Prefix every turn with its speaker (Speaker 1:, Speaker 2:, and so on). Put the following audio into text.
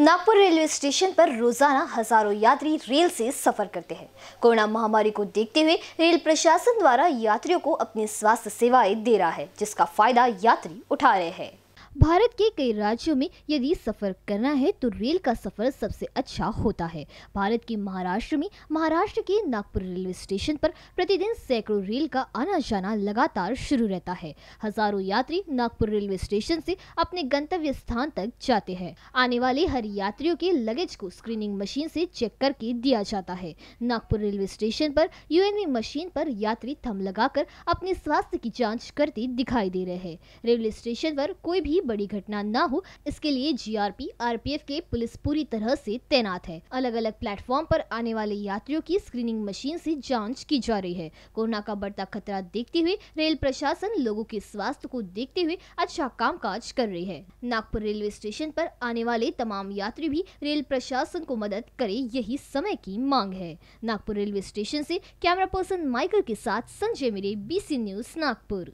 Speaker 1: Nagpur railway station पर रोजाना हजारों यात्री रेल से सफर करते हैं कोरोना महामारी को देखते हुए रेल प्रशासन द्वारा यात्रियों को अपनी स्वास्थ्य सेवाएं दे रहा है जिसका फायदा यात्री उठा रहे हैं भारत के कई राज्यों में यदि सफ़र करना है तो रेल का सफ़र सबसे अच्छा होता है भारत के महाराष्ट्र में महाराष्ट्र के नागपुर रेलवे स्टेशन पर प्रतिदिन सैकड़ों रेल का आना जाना लगातार शुरू रहता है हजारों यात्री नागपुर रेलवे स्टेशन से अपने गंतव्य स्थान तक जाते हैं आने वाले हर यात्रियों के लगेज को स्क्रीनिंग मशीन से चेक करके दिया जाता है नागपुर रेलवे स्टेशन पर यूएनवी मशीन पर यात्री थम लगाकर अपने स्वास्थ्य की जाँच करते दिखाई दे रहे हैं रेलवे स्टेशन पर कोई भी बड़ी घटना न हो इसके लिए जीआरपी आरपीएफ के पुलिस पूरी तरह से तैनात है अलग अलग प्लेटफॉर्म पर आने वाले यात्रियों की स्क्रीनिंग मशीन से जांच की जा रही है कोरोना का बढ़ता खतरा देखते हुए रेल प्रशासन लोगों के स्वास्थ्य को देखते हुए अच्छा काज कर रही है नागपुर रेलवे स्टेशन पर आने वाले तमाम यात्री भी रेल प्रशासन को मदद करे यही समय की मांग है नागपुर रेलवे स्टेशन से कैमरा पर्सन माइकल के साथ संजय मेरे बीसी न्यूज नागपुर